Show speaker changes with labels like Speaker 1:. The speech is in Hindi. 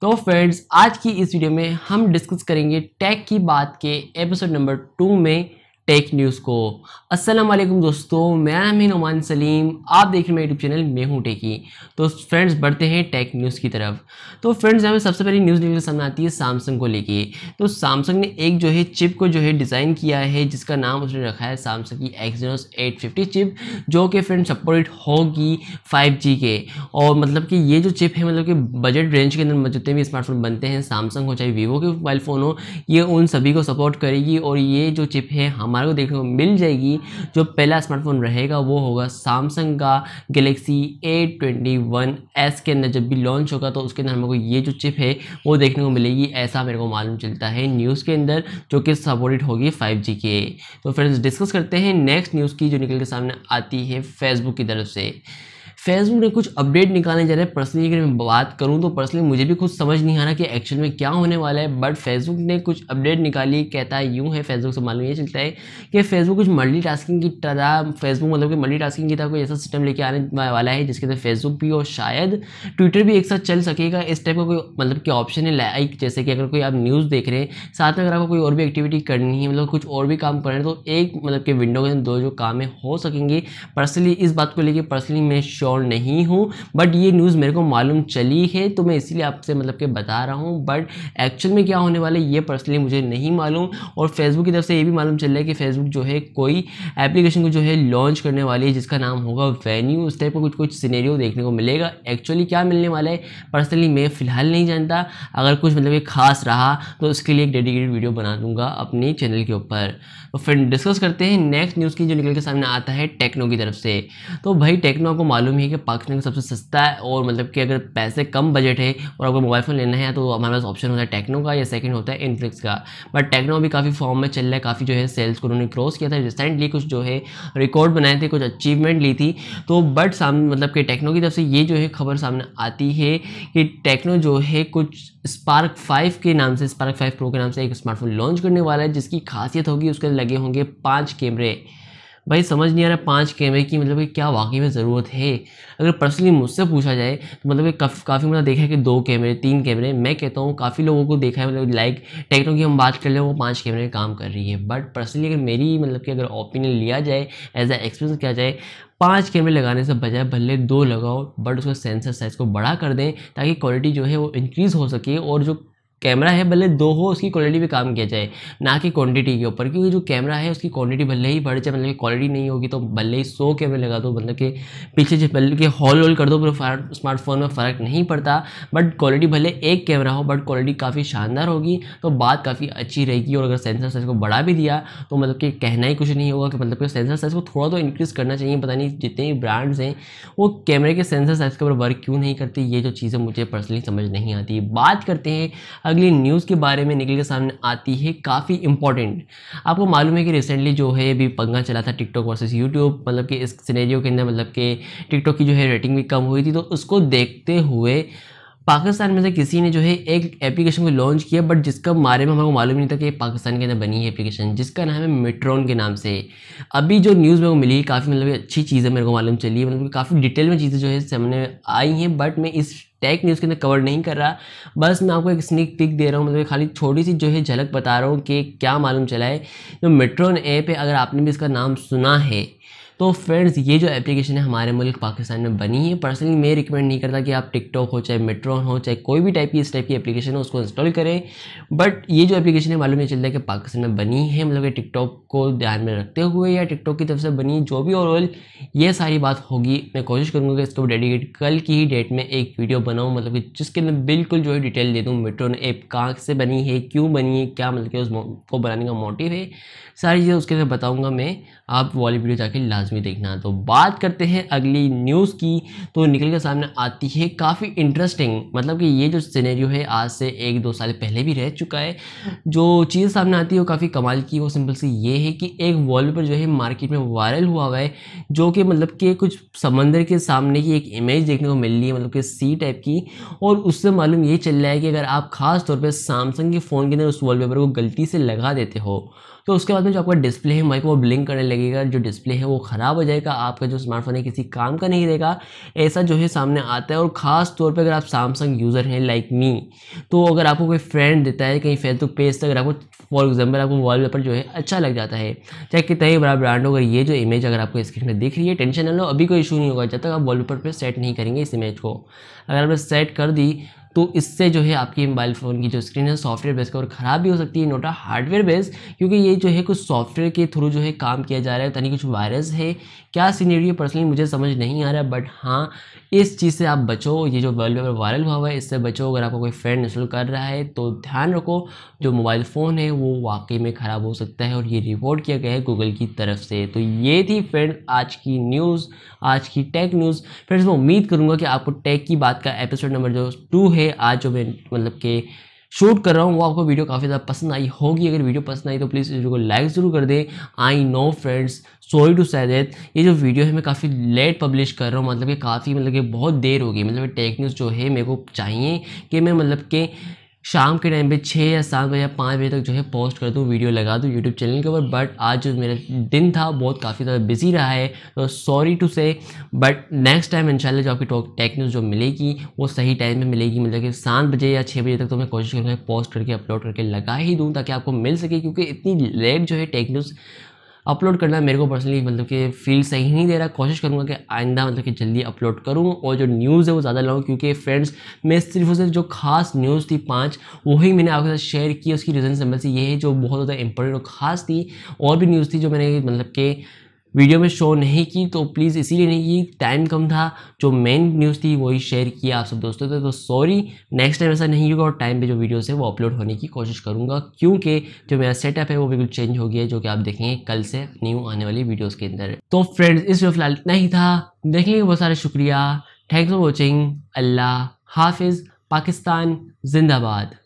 Speaker 1: तो फ्रेंड्स आज की इस वीडियो में हम डिस्कस करेंगे टैग की बात के एपिसोड नंबर टू में टेक न्यूज़ को अस्सलाम वालेकुम दोस्तों मैं अमीन नुमान सलीम आप देख रहे हैं यूट्यूब चैनल मैं हूं टेकी तो फ्रेंड्स बढ़ते हैं टेक न्यूज़ की तरफ तो फ्रेंड्स हमें सबसे पहली न्यूज़ लेकर सामने आती है सैमसंग को लेके तो सैमसंग ने एक जो है चिप को जो है डिज़ाइन किया है जिसका नाम उसने रखा है सैमसंग की एक्सनोस एट चिप जो कि फ्रेंड सपोर्ट होगी फाइव के और मतलब कि ये जो चिप है मतलब कि बजट रेंज के अंदर जितने भी स्मार्टफोन बनते हैं सैमसंग हो चाहे वीवो के मोबाइल फ़ोन हो ये उन सभी को सपोर्ट करेगी और ये जो चिप है हम हमारे को देखने को मिल जाएगी जो पहला स्मार्टफोन रहेगा वो होगा सैमसंग का Galaxy A twenty one S के अंदर जब भी लॉन्च होगा तो उसके अंदर हमको ये जो चिप है वो देखने को मिलेगी ऐसा मेरे को मालूम चलता है न्यूज़ के अंदर जो कि सपोर्टेड होगी फाइव जी के तो फ्रेंड्स डिस्कस करते हैं नेक्स्ट न्यूज़ की जो निकल के सामने आती है फेसबुक की तरफ से फेसबुक ने कुछ अपडेट निकालने जा रहे हैं पर्सनली अगर मैं बात करूं तो पर्सनली मुझे भी कुछ समझ नहीं आ रहा कि एक्चुअल में क्या होने वाला है बट फेसबुक ने कुछ अपडेट निकाली कहता है यूं है फेसबुक से मालूम ये चलता है कि फेसबुक कुछ मल्टी की तरह फेसबुक मतलब कि मल्टी की तरह कोई ऐसा सिस्टम लेके आने वाला है जिसके अंदर फेसबुक भी और शायद ट्विटर भी एक साथ चल सकेगा इस टाइप का कोई मतलब कि ऑप्शन है लाइक जैसे कि अगर कोई आप न्यूज़ देख रहे हैं साथ में अगर आपको कोई और भी एक्टिविटी करनी है मतलब कुछ और भी काम कर रहे हैं तो एक मतलब कि विंडो के दो जो कामें हो सकेंगी पर्सनली इस बात को लेकर पर्सनली मैं श्योर श्योर नहीं हूँ बट ये न्यूज़ मेरे को मालूम चली है तो मैं इसीलिए आपसे मतलब के बता रहा हूँ बट एक्चुअल में क्या होने वाला है ये पर्सनली मुझे नहीं मालूम और फेसबुक की तरफ से ये भी मालूम चल रहा है कि फेसबुक जो है कोई एप्लीकेशन को जो है लॉन्च करने वाली है जिसका नाम होगा वेन्यू उस टाइप का कुछ कुछ सीनेरियो देखने को मिलेगा एक्चुअली क्या मिलने वाला है पर्सनली मैं फ़िलहाल नहीं जानता अगर कुछ मतलब खास रहा तो उसके लिए एक डेडिकेटेड वीडियो बना दूंगा अपने चैनल के ऊपर तो फिर डिस्कस करते हैं नेक्स्ट न्यूज़ की जो निकल के सामने आता है टेक्नो की तरफ से तो भाई टेक्नो को मालूम प्रॉब्लम ये कि पाकिस्तान का सबसे सस्ता है और मतलब कि अगर पैसे कम बजट है और आपको मोबाइल फ़ोन लेना है तो हमारे पास ऑप्शन होता है टेक्नो का या सेकंड होता है इनफ्लिक्स का बट टेक्नो भी काफ़ी फॉर्म में चल रहा है काफ़ी जो है सेल्स को उन्होंने क्रॉस किया था रिसेंटली कुछ जो है रिकॉर्ड बनाए थे कुछ अचीवमेंट ली थी तो बट सामने मतलब कि टेक्नो की तरफ से ये जो है खबर सामने आती है कि टेक्नो जो है कुछ स्पार्क फाइव के नाम से स्पार्क फाइव प्रो के नाम से एक स्मार्टफोन लॉन्च करने वाला है जिसकी खासियत होगी उसके लगे होंगे पाँच कैमरे भाई समझ नहीं आ रहा पाँच कैमरे की मतलब कि क्या वाकई में ज़रूरत है अगर पर्सनली मुझसे पूछा जाए तो मतलब काफ़ी काफ़ी मतलब देखा है कि दो कैमरे तीन कैमरे मैं कहता हूँ काफ़ी लोगों को देखा है मतलब लाइक टेक्नो की हम बात कर ले वो पाँच कैमरे काम कर रही है बट पर्सनली अगर मेरी मतलब कि अगर ओपिनियन लिया जाए एज अ एक्सपीरियंस किया जाए पाँच कैमरे लगाने से बजाय भले दो लगाओ बट उसका सेंसर साइज़ को बड़ा कर दें ताकि क्वालिटी जो है वो इंक्रीज़ हो सके और जो कैमरा है भले दो हो उसकी क्वालिटी पे काम किया जाए ना कि क्वांटिटी के ऊपर क्योंकि जो कैमरा है उसकी क्वांटिटी भले ही बढ़ जाए मतलब क्वालिटी नहीं होगी तो भले ही सौ कैमरे लगा दो मतलब कि पीछे जो भले के हॉल वॉल कर दो पर स्मार्टफोन में फ़र्क नहीं पड़ता बट क्वालिटी भले एक कैमरा हो बट क्वालिटी काफ़ी शानदार होगी तो बात काफ़ी अच्छी रहेगी और अगर सेंसर साइज़ को बढ़ा भी दिया तो मतलब कि कहना ही कुछ नहीं होगा कि मतलब कि सेंसर साइज़ को थोड़ा तो इंक्रीज़ करना चाहिए पता नहीं जितने भी ब्रांड्स हैं वो कैमरे के सेंसर साइज़ के ऊपर वर्क क्यों नहीं करती ये जो चीज़ें मुझे पर्सनली समझ नहीं आती बात करते हैं अगली न्यूज़ के बारे में निकल के सामने आती है काफ़ी इंपॉर्टेंट आपको मालूम है कि रिसेंटली जो है अभी पंगा चला था टिकटॉक वर्सेस यूट्यूब मतलब कि इस सिनेरियो के अंदर मतलब कि टिकटॉक की जो है रेटिंग भी कम हुई थी तो उसको देखते हुए पाकिस्तान में से किसी ने जो है एक एप्लीकेशन को लॉन्च किया बट जिसका बारे में हमको मालूम नहीं था कि पाकिस्तान के अंदर बनी है एप्लीकेशन जिसका नाम है मेट्रॉन के नाम से अभी जो न्यूज़ मेरे को मिली काफ़ी मतलब अच्छी चीज़ें मेरे को मालूम चली है मतलब काफ़ी डिटेल में चीज़ें जो है सामने आई हैं बट मैं इस टेक न्यूज़ के अंदर कवर नहीं कर रहा बस मैं आपको एक स्निक पिक दे रहा हूँ मतलब खाली थोड़ी सी जो है झलक बता रहा हूँ कि क्या मालूम चला है जो मेट्रोन ऐप है अगर आपने भी इसका नाम सुना है तो फ्रेंड्स ये जो एप्लीकेशन है हमारे मुल्क पाकिस्तान में बनी है पर्सनली मैं रिकमेंड नहीं करता कि आप टिकटॉक हो चाहे मेट्रो हो चाहे कोई भी टाइप की इस टाइप की एप्लीकेशन हो उसको इंस्टॉल करें बट ये जो एप्लीकेशन है मालूम नहीं चलता कि पाकिस्तान में बनी है मतलब कि टिकटॉक को ध्यान में रखते हुए या टिकटॉक की तरफ से बनी जो भी ओवरऑल ये सारी बात होगी मैं कोशिश करूँगा कि इसको डेडिकेट कल की ही डेट में एक वीडियो बनाऊँ मतलब कि जिसके अंदर बिल्कुल जो है डिटेल दे दूँ मेट्रोन ऐप कहाँ से बनी है क्यों बनी है क्या मतलब कि उसको बनाने का मोटिव है सारी चीज़ें उसके अंदर बताऊँगा मैं आप वाली वीडियो जाके लाज लाजमी देखना तो बात करते हैं अगली न्यूज़ की तो निकल के सामने आती है काफ़ी इंटरेस्टिंग मतलब कि ये जो सिनेरियो है आज से एक दो साल पहले भी रह चुका है जो चीज़ सामने आती है वो काफ़ी कमाल की वो सिंपल सी ये है कि एक वॉलपेपर जो है मार्केट में वायरल हुआ हुआ है जो कि मतलब कि कुछ समंदर के सामने की एक इमेज देखने को मिल रही है मतलब कि सी टाइप की और उससे मालूम ये चल रहा है कि अगर आप खास तौर पर सैमसंग के फ़ोन के अंदर उस वॉलपेपर को गलती से लगा देते हो तो उसके बाद में जो आपका डिस्प्ले है माइक वो ब्लिंक करने लगेगा जो डिस्प्ले है वो ख़राब हो जाएगा आपका जो स्मार्टफोन है किसी काम का नहीं रहेगा ऐसा जो है सामने आता है और ख़ास तौर पर अगर आप सैमसंग यूज़र हैं लाइक मी तो अगर आपको कोई फ्रेंड देता है कहीं फेसबुक पेज तक अगर आपको फॉर एग्जाम्पल आपको वॉलपेपर जो है अच्छा लग जाता है चाहे कितना ही बड़ा ब्रांड हो ये जो इमेज अगर आपको स्क्रीन में दिख रही है टेंशन ना लो अभी कोई इशू नहीं होगा जब तक आप वॉलपेपर पर सेट नहीं करेंगे इस इमेज को अगर आपने सेट कर दी तो इससे जो है आपकी मोबाइल फ़ोन की जो स्क्रीन है सॉफ्टवेयर बेस का और ख़राब भी हो सकती है नोटा हार्डवेयर बेस क्योंकि ये जो है कुछ सॉफ्टवेयर के थ्रू जो है काम किया जा रहा है यानी कुछ वायरस है क्या है पर्सनली मुझे समझ नहीं आ रहा बट हाँ इस चीज़ से आप बचो ये जो वॉलपेपर वायरल हुआ हुआ है इससे बचो अगर आपको कोई फ्रेंड इंस्टॉल कर रहा है तो ध्यान रखो जो मोबाइल फ़ोन है वो वाकई में ख़राब हो सकता है और ये रिपोर्ट किया गया है गूगल की तरफ से तो ये थी फ्रेंड आज की न्यूज़ आज की टेक न्यूज़ फ्रेंड्स मैं उम्मीद करूँगा कि आपको टेक की बात का एपिसोड नंबर जो टू है आज जो मैं मतलब के शूट कर रहा हूँ वो आपको वीडियो काफ़ी ज़्यादा पसंद आई होगी अगर वीडियो पसंद आई तो प्लीज़ वीडियो को लाइक ज़रूर कर दें I know friends sorry to say ये जो वीडियो है मैं काफ़ी लेट पब्लिश कर रहा हूँ मतलब कि काफ़ी मतलब कि बहुत देर हो गई मतलब टेक्निक्स जो है मेरे को चाहिए कि मैं मतलब के शाम के टाइम पे छः या सात बजे या पाँच बजे तक जो है पोस्ट कर दूँ वीडियो लगा दूँ यूट्यूब चैनल के ऊपर बट आज जो मेरा दिन था बहुत काफ़ी ज़्यादा बिजी रहा है तो sorry to say but next time इंशाल्लाह जो आपकी टेक न्यूज़ जो मिलेगी वो सही टाइम में मिलेगी मतलब कि सात बजे या छः बजे तक तो मैं कोशिश करूँगा पोस्ट करके अपलोड करके लगा ही दूँ ताकि आपको मिल सके क्योंकि इतनी लेट जो है टेक न्यूज़ अपलोड करना मेरे को पर्सनली मतलब कि फील सही नहीं दे रहा कोशिश करूँगा कि आइंदा मतलब कि जल्दी अपलोड करूँ और जो न्यूज़ है वो ज़्यादा लाऊँ क्योंकि फ्रेंड्स मैं सिर्फ और सिर्फ जो खास न्यूज़ थी पाँच वही मैंने आपके साथ शेयर की उसकी रीज़न सिंपल सी ये है जो बहुत ज़्यादा इंपॉर्टेंट और ख़ास थी और भी न्यूज़ थी जो मैंने मतलब कि वीडियो में शो नहीं की तो प्लीज़ इसीलिए नहीं की टाइम कम था जो मेन न्यूज़ थी वही शेयर किया आप सब दोस्तों तो, तो सॉरी नेक्स्ट टाइम ऐसा नहीं होगा और टाइम पे जो वीडियोस है वो अपलोड होने की कोशिश करूँगा क्योंकि जो मेरा सेटअप है वो बिल्कुल चेंज हो गया है जो कि आप देखेंगे कल से न्यू आने वाली वीडियोज़ के अंदर तो फ्रेंड्स इस वीडियो फिलहाल इतना ही था देखेंगे बहुत सारा शुक्रिया थैंक्स फॉर वॉचिंग अल्लाह हाफिज़ पाकिस्तान जिंदाबाद